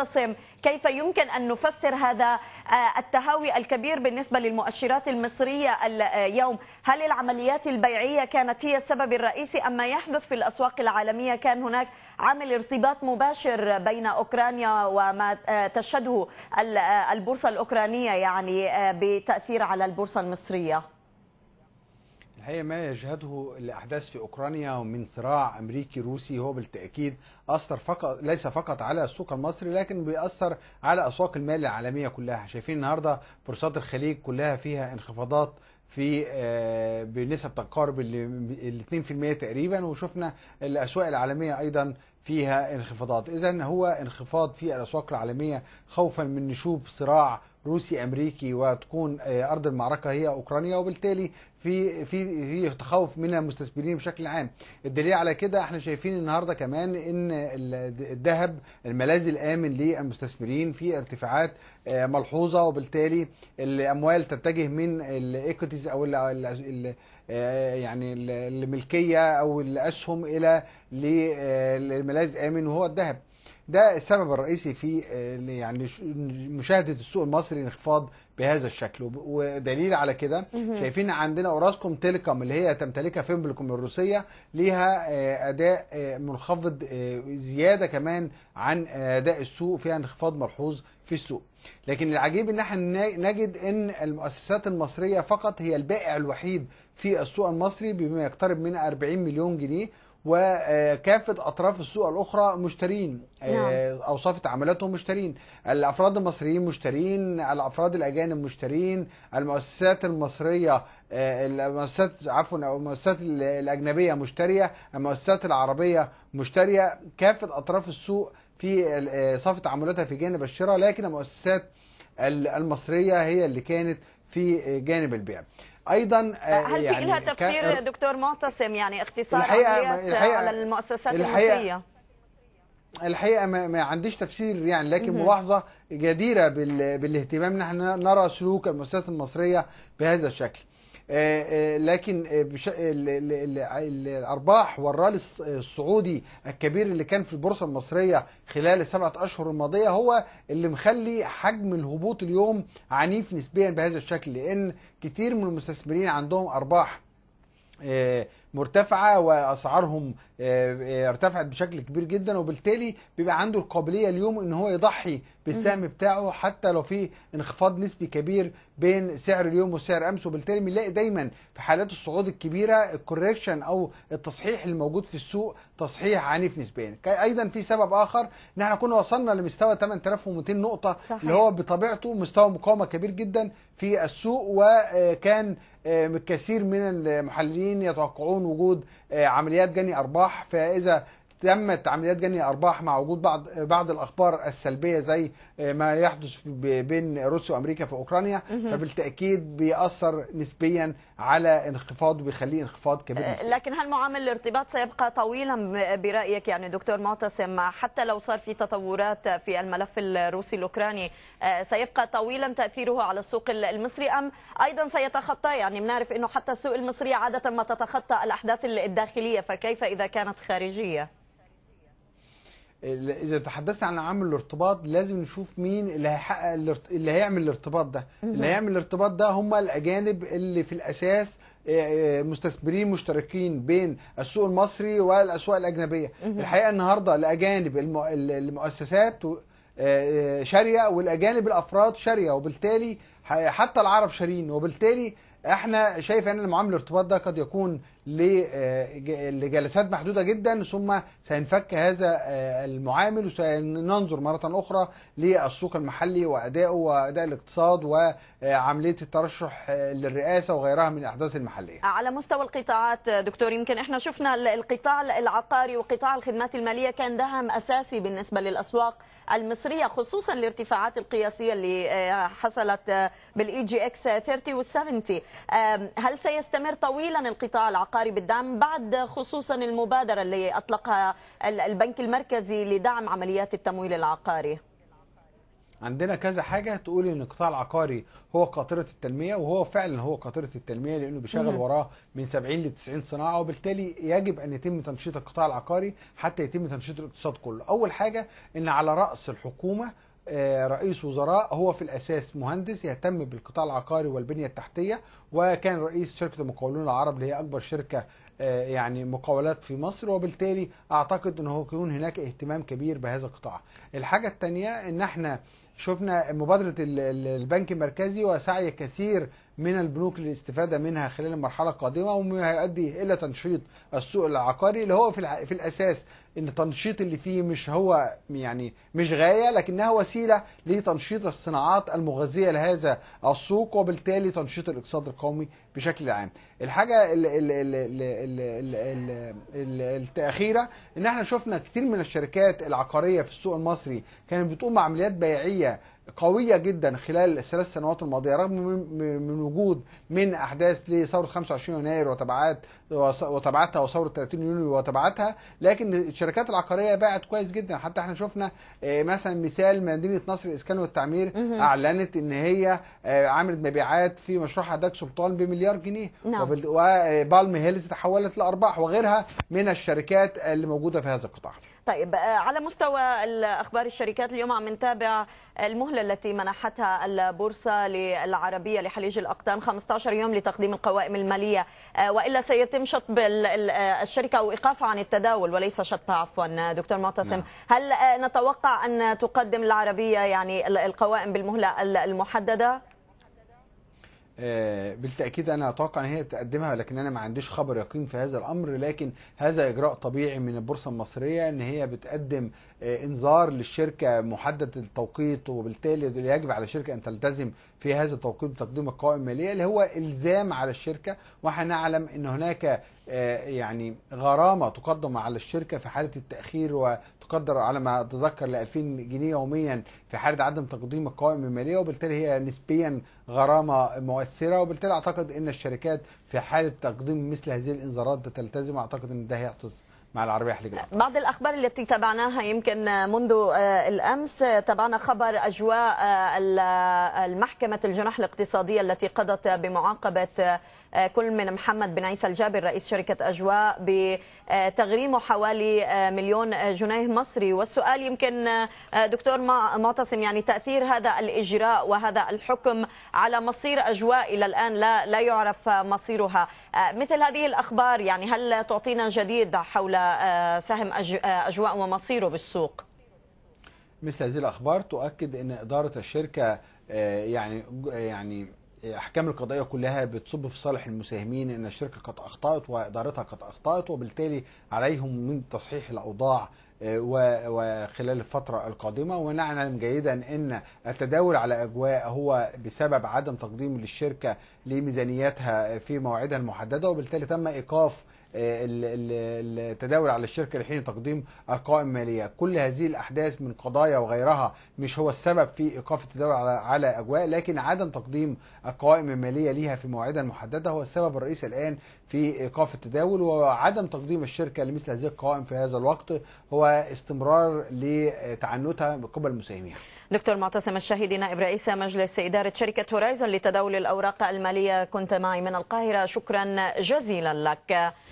عاصم كيف يمكن أن نفسر هذا آه، التهاوي الكبير بالنسبة للمؤشرات المصرية اليوم هل العمليات البيعية كانت هي السبب الرئيسي أم ما يحدث في الأسواق العالمية كان هناك عامل ارتباط مباشر بين أوكرانيا وما آه، تشهده آه، البورصة الأوكرانية يعني بتأثير على البورصة المصرية الحقيقه ما يشهده الاحداث في اوكرانيا ومن صراع امريكي روسي هو بالتاكيد اثر فقط ليس فقط على السوق المصري لكن بيأثر على اسواق المال العالميه كلها شايفين النهارده بورصات الخليج كلها فيها انخفاضات في آه، بنسب تقارب ال 2% تقريبا وشفنا الاسواق العالميه ايضا فيها انخفاضات إذا هو انخفاض في الأسواق العالمية خوفا من نشوب صراع روسي امريكي وتكون آه، ارض المعركه هي اوكرانيا وبالتالي في في في تخوف من المستثمرين بشكل عام الدليل على كده احنا شايفين النهارده كمان ان الذهب الملاذ الامن للمستثمرين في ارتفاعات آه، ملحوظه وبالتالي الاموال تتجه من الايكوتيز او الـ الـ آه، يعني الملكيه او الاسهم الى الملاذ امن وهو الذهب ده السبب الرئيسي في آه، يعني مشاهده السوق المصري انخفاض بهذا الشكل ودليل على كده شايفين عندنا اوراسكوم تيليكوم اللي هي تمتلكها فيمبلكوم الروسيه ليها آه، اداء آه، منخفض زياده كمان عن اداء السوق فيها انخفاض ملحوظ في السوق لكن العجيب ان احنا نجد ان المؤسسات المصريه فقط هي البائع الوحيد في السوق المصري بما يقترب من 40 مليون جنيه وكافة أطراف السوق الأخرى مشترين آه، نعم. أوصاف تعاملاتهم مشترين الأفراد المصريين مشترين الأفراد الأجانب مشترين المؤسسات المصرية آه، المؤسسات عفوا المؤسسات الأجنبية مشترية المؤسسات العربية مشترية كافة أطراف السوق في آه، صافة تعاملاتها في جانب الشراء لكن المؤسسات المصرية هي اللي كانت في جانب البيع ايضا آه، آه، هل يعني في لها تفسير دكتور معتصم يعني اختصار الحقيقة الحقيقة على المؤسسات الحقيقة المصريه الحقيقه ما, ما عنديش تفسير يعني لكن ملاحظه جديره بالاهتمام ان احنا نرى سلوك المؤسسات المصريه بهذا الشكل آه، آه، لكن آه، الارباح والرالي السعودي الكبير اللي كان في البورصه المصريه خلال السبعه اشهر الماضيه هو اللي مخلي حجم الهبوط اليوم عنيف نسبيا بهذا الشكل لان كتير من المستثمرين عندهم ارباح مرتفعه واسعارهم آه، آه، ارتفعت بشكل كبير جدا وبالتالي بيبقى عنده القابليه اليوم ان هو يضحي بالسهم بتاعه حتى لو في انخفاض نسبي كبير بين سعر اليوم وسعر امس وبالتالي بنلاقي دايما في حالات الصعود الكبيره الكوريكشن او التصحيح الموجود في السوق تصحيح عنيف نسبيا ايضا في سبب اخر ان احنا كنا وصلنا لمستوى 8200 نقطه صحيح. اللي هو بطبيعته مستوى مقاومه كبير جدا في السوق وكان آه، كثير من المحللين يتوقعون دون وجود آه، عمليات جني ارباح فاذا تمت عمليات جني ارباح مع وجود بعض بعض الاخبار السلبيه زي آه، ما يحدث بين روسيا وامريكا في اوكرانيا فبالتاكيد بيأثر نسبيا على انخفاض وبيخليه انخفاض كبير آه، نسبيا. لكن هل معامل الارتباط سيبقى طويلا برايك يعني دكتور معتصم حتى لو صار في تطورات في الملف الروسي الاوكراني آه، سيبقى طويلا تاثيره على السوق المصري ام ايضا سيتخطى يعني بنعرف انه حتى السوق المصري عاده ما تتخطى الاحداث الداخليه فكيف اذا كانت خارجيه؟ اذا تحدثنا عن عامل الارتباط لازم نشوف مين اللي هيحقق اللي هيعمل الارتباط ده اللي هيعمل الارتباط ده هم الاجانب اللي في الاساس آه، آه، مستثمرين مشتركين بين السوق المصري والاسواق الاجنبيه الحقيقه النهارده الاجانب المؤسسات آه، شاريه والاجانب الافراد شاريه وبالتالي حتى العرب شارين وبالتالي احنا شايف ان المعامل الارتباط ده قد يكون آه، لجلسات محدوده جدا ثم سينفك هذا آه، المعامل وسننظر مره اخرى للسوق المحلي وادائه واداء الاقتصاد وعمليه الترشح للرئاسه وغيرها من الاحداث المحليه. على مستوى القطاعات دكتور يمكن احنا شفنا القطاع العقاري وقطاع الخدمات الماليه كان دهم اساسي بالنسبه للاسواق المصريه خصوصا الارتفاعات القياسيه اللي آه، حصلت بالاي جي اكس 30 وال 70 هل سيستمر طويلا القطاع العقاري بالدعم بعد خصوصا المبادره اللي اطلقها البنك المركزي لدعم عمليات التمويل العقاري؟ عندنا كذا حاجه تقول ان القطاع العقاري هو قاطره التنميه وهو فعلا هو قاطره التنميه لانه بيشغل وراه من 70 ل 90 صناعه وبالتالي يجب ان يتم تنشيط القطاع العقاري حتى يتم تنشيط الاقتصاد كله. اول حاجه ان على راس الحكومه آه، رئيس وزراء هو في الاساس مهندس يهتم بالقطاع العقاري والبنيه التحتيه وكان رئيس شركه المقاولون العرب اللي هي اكبر شركه آه، يعني مقاولات في مصر وبالتالي اعتقد انه يكون هناك اهتمام كبير بهذا القطاع. الحاجه الثانيه ان احنا شفنا مبادره البنك المركزي وسعي كثير من البنوك للاستفادة منها خلال المرحلة القادمة وما هيؤدي إلى تنشيط السوق العقاري اللي هو في, في الأساس إن التنشيط اللي فيه مش هو يعني مش غاية لكنها وسيلة لتنشيط الصناعات المغذية لهذا السوق وبالتالي تنشيط الاقتصاد القومي بشكل عام الحاجة الأخيرة إن احنا شفنا كتير من الشركات العقارية في السوق المصري كانت بتقوم بعمليات بيعية قويه جدا خلال الثلاث سنوات الماضيه رغم من وجود من احداث لثوره 25 يناير وتبعات وتبعاتها وثوره 30 يونيو وتبعاتها لكن الشركات العقاريه باعت كويس جدا حتى احنا شفنا آه، مثلا مثال مدينه نصر الاسكان والتعمير اعلنت ان هي آه، عملت مبيعات في مشروع داك سلطان بمليار جنيه نعم. وبالم آه، هيلز تحولت لارباح وغيرها من الشركات اللي موجوده في هذا القطاع طيب آه، على مستوى الأخبار الشركات اليوم عم نتابع المهلة التي منحتها البورصة العربية لحليج الأقطان 15 يوم لتقديم القوائم المالية آه، وإلا سيتم شطب آه، الشركة أو إيقافها عن التداول وليس شطبها عفوا دكتور معتصم نعم. هل نتوقع أن تقدم العربية يعني القوائم بالمهلة المحددة؟ آه، بالتاكيد انا اتوقع ان هي تقدمها لكن انا ما عنديش خبر يقين في هذا الامر لكن هذا اجراء طبيعي من البورصه المصريه ان هي بتقدم آه، انذار للشركه محدد التوقيت وبالتالي يجب على الشركه ان تلتزم في هذا التوقيت بتقديم القوائم الماليه اللي هو الزام على الشركه واحنا نعلم ان هناك آه، يعني غرامه تقدم على الشركه في حاله التاخير وتقدر على ما اتذكر ل 2000 جنيه يوميا في حاله عدم تقديم القوائم الماليه وبالتالي هي نسبيا غرامه مؤثره وبالتالي اعتقد ان الشركات في حاله تقديم مثل هذه الانذارات بتلتزم اعتقد ان ده هيحدث مع العربية حليق بعض الأخبار التي تابعناها يمكن منذ آه، الأمس آه، تابعنا خبر أجواء آه، المحكمة الجناح الاقتصادية التي قضت بمعاقبة كل من محمد بن عيسى الجابر رئيس شركة أجواء بتغريمه حوالي مليون جنيه مصري والسؤال يمكن دكتور معتصم يعني تأثير هذا الإجراء وهذا الحكم على مصير أجواء إلى الآن لا, لا يعرف مصيرها مثل هذه الأخبار يعني هل تعطينا جديد حول آه، سهم آه، أجواء ومصيره بالسوق مثل هذه الأخبار تؤكد أن إدارة الشركة آه، يعني يعني احكام القضائيه كلها بتصب في صالح المساهمين ان الشركه قد اخطات وادارتها قد اخطات وبالتالي عليهم من تصحيح الاوضاع وخلال الفترة القادمة ونعلم جيدا أن التداول على أجواء هو بسبب عدم تقديم للشركة لميزانياتها في مواعيدها المحددة وبالتالي تم إيقاف آه، التداول على الشركة لحين تقديم القائمة المالية كل هذه الأحداث من قضايا وغيرها مش هو السبب في إيقاف التداول على, على أجواء لكن عدم تقديم القوائم المالية ليها في مواعيدها المحددة هو السبب الرئيسي الآن في إيقاف التداول وعدم تقديم الشركة لمثل هذه القوائم في هذا الوقت هو واستمرار لتعنتها من قبل المساهمين دكتور معتصم الشاهدي نائب رئيس مجلس إدارة شركة هورايزون لتداول الأوراق المالية كنت معي من القاهرة شكرا جزيلا لك